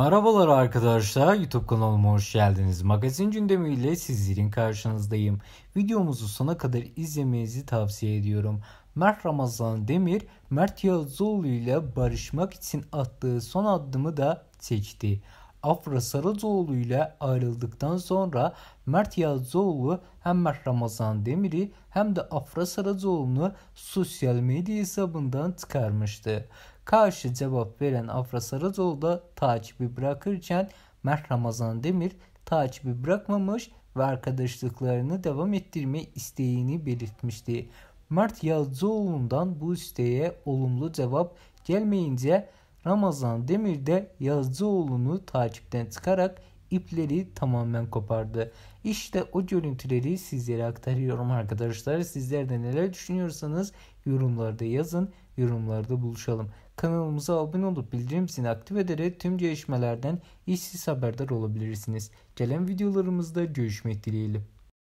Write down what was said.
Merhabalar arkadaşlar, YouTube kanalıma hoş geldiniz. Magazin gündemi ile sizlerin karşınızdayım. Videomuzu sona kadar izlemenizi tavsiye ediyorum. Mert Ramazan Demir, Mert Yazıoğlu ile barışmak için attığı son adımı da seçti. Afra Sarızoğlu ile ayrıldıktan sonra Mert Yazıcıoğlu hem Mert Ramazan Demir'i hem de Afra Sarızoğlu'nu sosyal medya hesabından çıkarmıştı. Karşı cevap veren Afra Sarızoğlu da takibi bırakırken Mert Ramazan Demir takibi bırakmamış ve arkadaşlıklarını devam ettirme isteğini belirtmişti. Mert Yazıcıoğlu'ndan bu isteğe olumlu cevap gelmeyince Ramazan Demir de Yazıcıoğlu'nu takipten çıkarak ipleri tamamen kopardı. İşte o görüntüleri sizlere aktarıyorum arkadaşlar. Sizler de neler düşünüyorsanız yorumlarda yazın, yorumlarda buluşalım. Kanalımıza abone olup bildirim zilini aktif ederek tüm gelişmelerden işsiz haberdar olabilirsiniz. Gelen videolarımızda görüşmek dileğiyle.